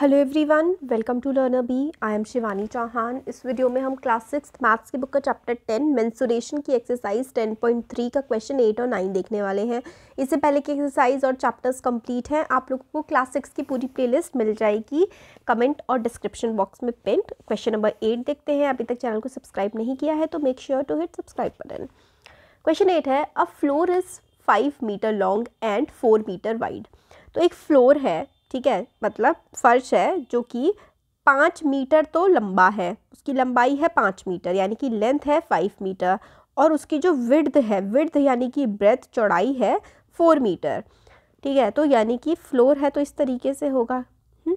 Hello everyone welcome to learner B I am Shivani Chauhan इस video में हम क्लास सिक्स मैथ्स की बुक का चैप्टर टेन मेंसुरेशन की एक्सरसाइज टेन पॉइंट थ्री का क्वेश्चन एट और नाइन देखने वाले हैं इससे पहले की एक्सरसाइज और चैप्टर्स कंप्लीट हैं आप लोगों को क्लास सिक्स की पूरी प्लेलिस्ट मिल जाएगी कमेंट और डिस्क्रिप्शन बॉक्स में पिंट क्वेश्चन नंबर एट देखते हैं अभी तक चैनल को सब्सक्राइब नहीं किया है तो make sure to hit subscribe button question eight है a floor is five metre long and four metre wide तो एक फ्लोर है ठीक है मतलब फर्श है जो कि पाँच मीटर तो लंबा है उसकी लंबाई है पाँच मीटर यानी कि लेंथ है फाइव मीटर और उसकी जो विर्थ है विर्थ यानी कि ब्रेथ चौड़ाई है फोर मीटर ठीक है तो यानी कि फ्लोर है तो इस तरीके से होगा हुँ? हम्म,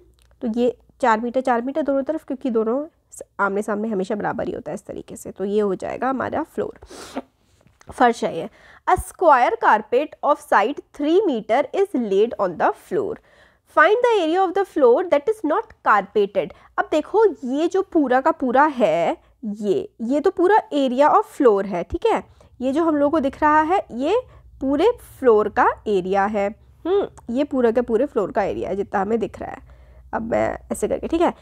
तो ये चार मीटर चार मीटर दोनों तरफ क्योंकि दोनों आमने सामने हमेशा बराबर ही होता है इस तरीके से तो ये हो जाएगा हमारा फ्लोर फर्श है ये a square carpet of side three metre is laid on the floor find the area of the floor that is not carpeted अब देखो ये जो पूरा का पूरा है ये ये तो पूरा एरिया ऑफ फ्लोर है ठीक है ये जो हम लोगों को दिख रहा है ये पूरे फ्लोर का एरिया है हम्म, ये पूरा के पूरे फ्लोर का एरिया है जितना हमें दिख रहा है अब मैं ऐसे करके ठीक है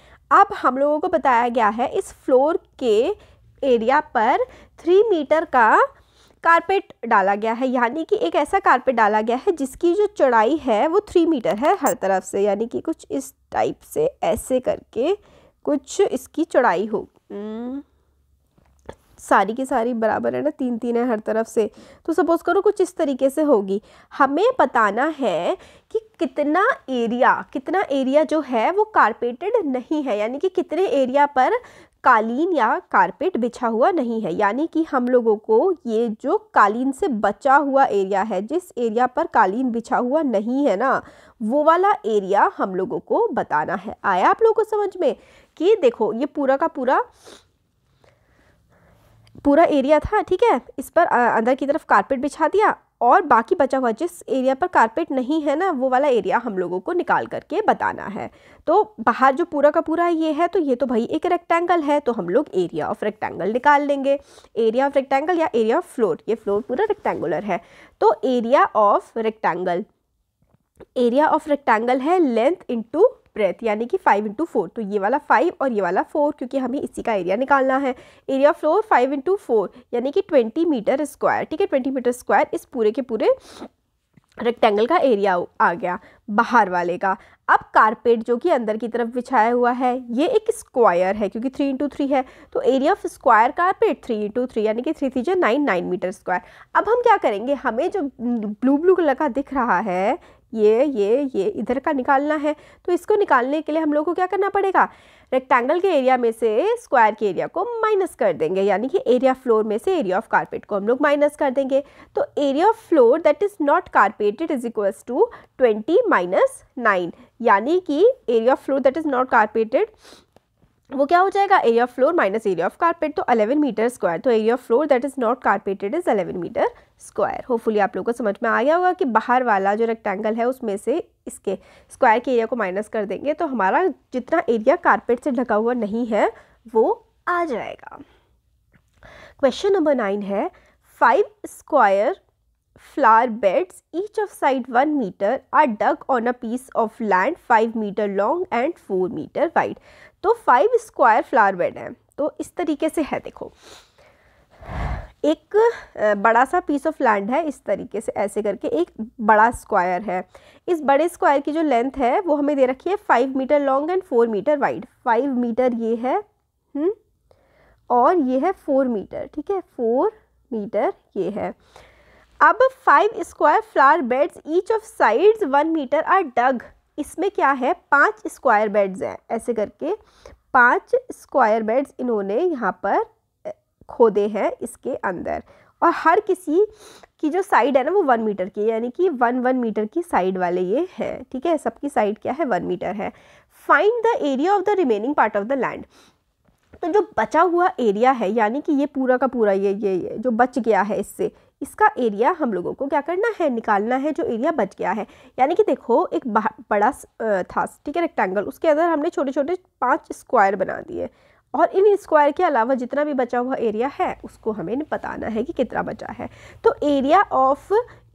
अब हम लोगों को बताया गया है इस फ्लोर के एरिया पर थ्री मीटर का कारपेट डाला गया है यानी कि एक ऐसा कारपेट डाला गया है जिसकी जो चौड़ाई है वो थ्री मीटर है हर तरफ से यानी कि कुछ इस टाइप से ऐसे करके कुछ इसकी चौड़ाई हो हम्म। सारी की सारी बराबर है ना तीन तीन है हर तरफ से तो सपोज़ करो कुछ इस तरीके से होगी हमें बताना है कि कितना एरिया कितना एरिया जो है वो कारपेटेड नहीं है यानी कि कितने एरिया पर कालीन या कारपेट बिछा हुआ नहीं है यानी कि हम लोगों को ये जो कालीन से बचा हुआ एरिया है जिस एरिया पर कालीन बिछा हुआ नहीं है ना वो वाला एरिया हम लोगों को बताना है आया आप लोगों को समझ में कि देखो ये पूरा का पूरा पूरा एरिया था ठीक है इस पर अंदर की तरफ कारपेट बिछा दिया और बाकी बचा हुआ जिस एरिया पर कारपेट नहीं है ना वो वाला एरिया हम लोगों को निकाल करके बताना है तो बाहर जो पूरा का पूरा ये है तो ये तो भाई एक रेक्टेंगल है तो हम लोग एरिया ऑफ रेक्टेंगल निकाल लेंगे एरिया ऑफ रेक्टेंगल या एरिया ऑफ फ्लोर ये फ्लोर पूरा रेक्टेंगुलर है तो area of rectangle area of rectangle है लेंथ इंटू ब्रेथ यानी कि फाइव इंटू फोर तो ये वाला फाइव और ये वाला फोर क्योंकि हमें इसी का एरिया निकालना है area floor five into four यानी कि ट्वेंटी मीटर स्क्वायर ठीक है ट्वेंटी मीटर स्क्वायर इस पूरे के पूरे रेक्टेंगल का एरिया आ गया बाहर वाले का अब कारपेट जो कि अंदर की तरफ बिछाया हुआ है ये एक स्क्वायर है क्योंकि थ्री इंटू थ्री है तो area of square carpet three into three यानी कि थ्री थ्री जो नाइन नाइन मीटर स्क्वायर अब हम क्या करेंगे हमें जो ब्लू ब्लू कलर का दिख रहा है ये ये ये इधर का निकालना है तो इसको निकालने के लिए हम लोग को क्या करना पड़ेगा रेक्टेंगल के एरिया में से स्क्वायर के एरिया को माइनस कर देंगे यानी कि एरिया फ्लोर में से एरिया ऑफ कारपेट को हम लोग माइनस कर देंगे तो area of floor that is not carpeted is equals to twenty minus nine यानी कि area of floor that is not carpeted वो क्या हो जाएगा area of floor minus area of carpet तो 11 मीटर स्क्वायर तो area of floor that is not carpeted is 11 metre square hopefully आप लोगों को समझ में आ गया होगा कि बाहर वाला जो रेक्टेंगल है उसमें से इसके स्क्वायर के एरिया को माइनस कर देंगे तो हमारा जितना एरिया कारपेट से ढका हुआ नहीं है वो आ जाएगा क्वेश्चन नंबर नाइन है five square flower beds, each of side 1 meter, are dug on a piece of land 5 meter long and 4 meter wide. तो फाइव स्क्वायर फ्लावर बेड हैं तो इस तरीके से है देखो एक बड़ा सा पीस ऑफ लैंड है इस तरीके से ऐसे करके एक बड़ा स्क्वायर है इस बड़े स्क्वायर की जो लेंथ है वो हमें दे रखी है five metre long and four metre wide five metre ये है हुँ? हम्म, और ये है फोर मीटर ठीक है फोर मीटर ये है अब five square flower beds each of sides one metre are dug इसमें क्या है पांच स्क्वायर बेड्स हैं ऐसे करके पांच स्क्वायर बेड्स इन्होंने यहाँ पर खोदे हैं इसके अंदर और हर किसी की जो साइड है ना वो वन मीटर की यानी कि वन वन मीटर की साइड वाले ये हैं ठीक है सबकी साइड क्या है वन मीटर है find the area of the remaining part of the land तो जो बचा हुआ एरिया है यानी कि ये पूरा का पूरा ये ये ये जो बच गया है इससे इसका एरिया हम लोगों को क्या करना है निकालना है जो एरिया बच गया है यानी कि देखो एक बड़ा था ठीक है रेक्टेंगल उसके अंदर हमने छोटे छोटे पाँच स्क्वायर बना दिए और इन स्क्वायर के अलावा जितना भी बचा हुआ एरिया है उसको हमें बताना है कि कितना बचा है तो area of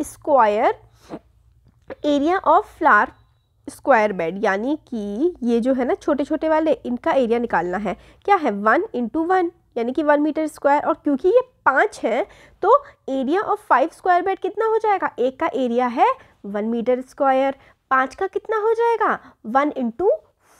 square area of flower square bed यानी कि ये जो है ना छोटे छोटे वाले इनका एरिया निकालना है क्या है वन इंटू वन यानी कि वन मीटर स्क्वायर और क्योंकि ये पाँच है तो area of five square bed कितना हो जाएगा एक का एरिया है वन मीटर स्क्वायर पाँच का कितना हो जाएगा वन इंटू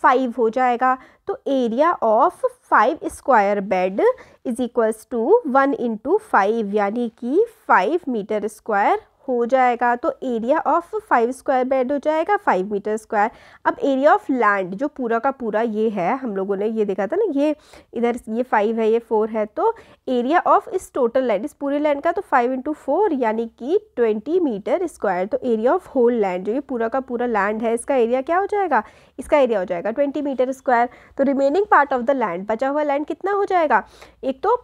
फाइव हो जाएगा तो area of five square bed is equals to one into five यानी कि फाइव मीटर स्क्वायर हो जाएगा तो area of five square bed हो जाएगा फाइव मीटर स्क्वायर अब एरिया ऑफ लैंड जो पूरा का पूरा ये है हम लोगों ने ये देखा था ना ये इधर ये फाइव है ये फोर है तो एरिया ऑफ इस टोटल लैंड इस पूरे लैंड का तो फाइव इंटू फोर यानी कि ट्वेंटी मीटर स्क्वायर तो एरिया ऑफ होल लैंड जो ये पूरा का पूरा लैंड है इसका एरिया क्या हो जाएगा इसका एरिया हो जाएगा ट्वेंटी मीटर स्क्वायर तो remaining part of the land बचा हुआ लैंड कितना हो जाएगा एक तो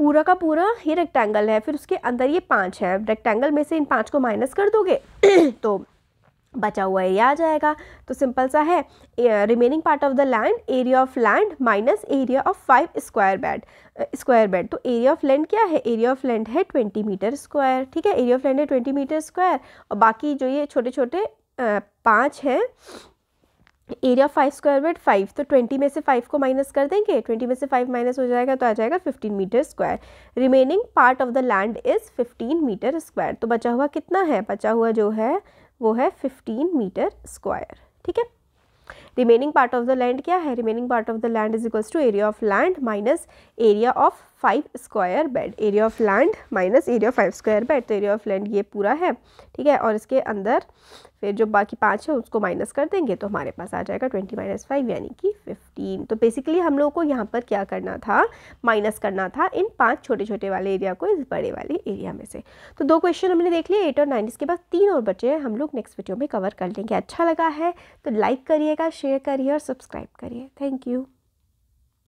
पूरा का पूरा ही रेक्टेंगल है फिर उसके अंदर ये पाँच है रेक्टेंगल में से इन पाँच को माइनस कर दोगे तो बचा हुआ ये आ जाएगा तो सिंपल सा है remaining part of the land area of land minus area of five square bed square bed तो एरिया ऑफ लैंड क्या है एरिया ऑफ लैंड है ट्वेंटी मीटर स्क्वायर ठीक है एरिया ऑफ लैंड है ट्वेंटी मीटर स्क्वायर और बाकी जो ये छोटे छोटे पाँच हैं area five square bed five तो ट्वेंटी में से फाइव को माइनस कर देंगे ट्वेंटी में से फाइव माइनस हो जाएगा तो आ जाएगा fifteen metre square remaining part of the land is fifteen metre square तो बचा हुआ कितना है बचा हुआ जो है वो है फिफ्टीन मीटर स्क्वायर ठीक है remaining part of the land क्या है remaining part of the land is equals to area of land minus area of five square bed area of land minus area of five square bed तो area of land ये पूरा है ठीक है और इसके अंदर फिर जो बाकी पाँच है उसको माइनस कर देंगे तो हमारे पास आ जाएगा ट्वेंटी माइनस फाइव यानी कि फिफ्टीन तो बेसिकली हम लोगों को यहाँ पर क्या करना था माइनस करना था इन पांच छोटे छोटे वाले एरिया को इस बड़े वाले एरिया में से तो दो क्वेश्चन हमने देख लिए एट और नाइन इसके बाद तीन और बचे हैं हम लोग नेक्स्ट वीडियो में कवर कर लेंगे अच्छा लगा है तो लाइक करिएगा शेयर करिए और सब्सक्राइब करिए थैंक यू